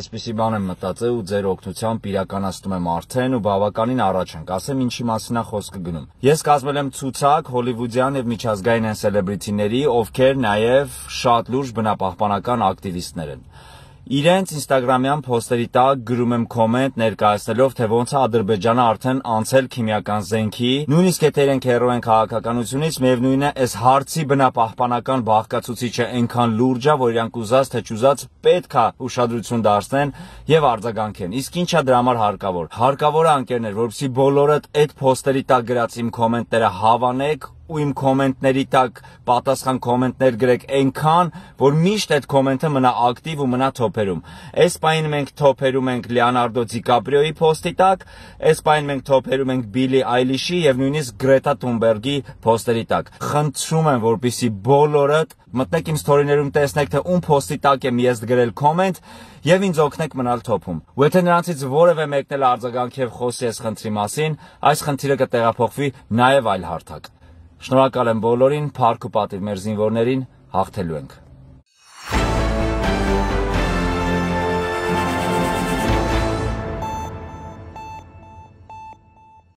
Այսպիսի բան եմ մտածել ու ձեր օգնությամբ իրականացնում եմ արդեն ու բավականին առաջ ենք։ Ասեմ ինչի մասին է խոսքը գնում։ Ես կազմել եմ ցուցակ հոլիվուդյան եւ միջազգային են սելեբրիթիների, ովքեր նաեւ շատ լուրջ բնապահպանական ակտիվիստներ են։ Իրենց Instagram-յան post-երի տակ գրում եմ կոմենտ ներկայացնելով, թե ոնց է Ադրբեջանը արդեն անցել քիմիական զենքի, նույնիսկ եթե իրենք հերո են քաղաքականությունից, միևնույնն է, այս հարցի բնապահպանական բաղկացուցիչը այնքան լուրջ է, որ իրանք ուզած թե չուզած պետք է ուշադրություն դարձնեն եւ արձագանքեն։ Իսկ ինչա դրա համար հարկավոր։ Հարկավոր է անկերներ, որովհետեւ բոլորդ այդ post-երի տակ գրած իմ կոմենտները հավանեք ու իմ կոմենտների տակ պատասխան կոմենտներ գրեք այնքան, որ միշտ այդ կոմենտը մնա ակտիվ ու մնա թոփերում։ Այս պայն մենք թոփերում ենք Լեոնարդո Դիկապրիոյի post-ի տակ, այս պայն մենք թոփերում ենք Billie Eilish-ի եւ նույնիսկ Գրետա Թունբերգի post-երի տակ։ Խնդրում եմ, որպեսզի բոլորը մտնեք իմ սթորիներում տեսնեք թե ում post-ի տակ եմ ես գրել կոմենտ եւ ինձ օգնեք մնալ թոփում։ Ու եթե նրանցից որևէ մեկն էլ արձագանք եւ խոսի այս խնդրի մասին, այս խնդիրը կտեղափոխվի նաեւ այլ հարթակ։ Շնորհակալ եմ բոլորին, փառք ու պատիվ մեր զինվորներին, հաղթելու ենք։